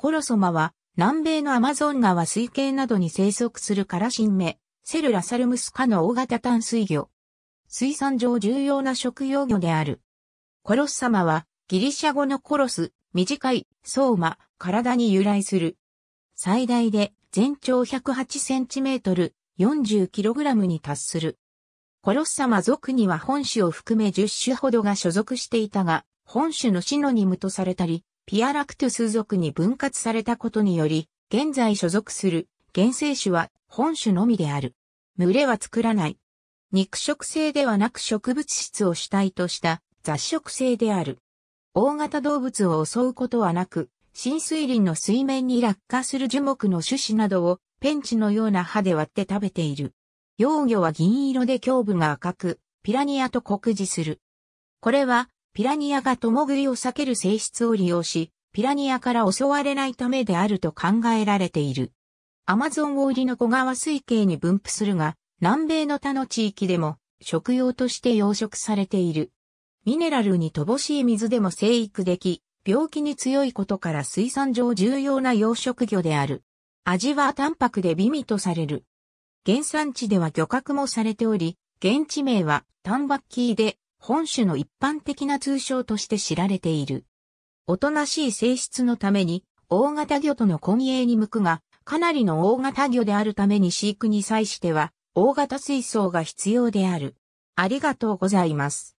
コロソマは、南米のアマゾン川水系などに生息するカラシンメ、セルラサルムス科の大型淡水魚。水産上重要な食用魚である。コロス様は、ギリシャ語のコロス、短い、相馬、体に由来する。最大で全長1 0 8トル、4 0ラムに達する。コロッサマ族には本種を含め10種ほどが所属していたが、本種のシノニムとされたり、ピアラクトゥス族に分割されたことにより、現在所属する原生種は本種のみである。群れは作らない。肉食性ではなく植物質を主体とした雑食性である。大型動物を襲うことはなく、浸水林の水面に落下する樹木の種子などをペンチのような歯で割って食べている。幼魚は銀色で胸部が赤く、ピラニアと酷似する。これはピラニアが共食いを避ける性質を利用し、ピラニアから襲われないためであると考えられている。アマゾン大ォりの小川水系に分布するが、南米の他の地域でも食用として養殖されている。ミネラルに乏しい水でも生育でき、病気に強いことから水産上重要な養殖魚である。味は淡白で美味とされる。原産地では漁獲もされており、現地名はタンバッキーで本種の一般的な通称として知られている。おとなしい性質のために、大型魚との混泳に向くが、かなりの大型魚であるために飼育に際しては、大型水槽が必要である。ありがとうございます。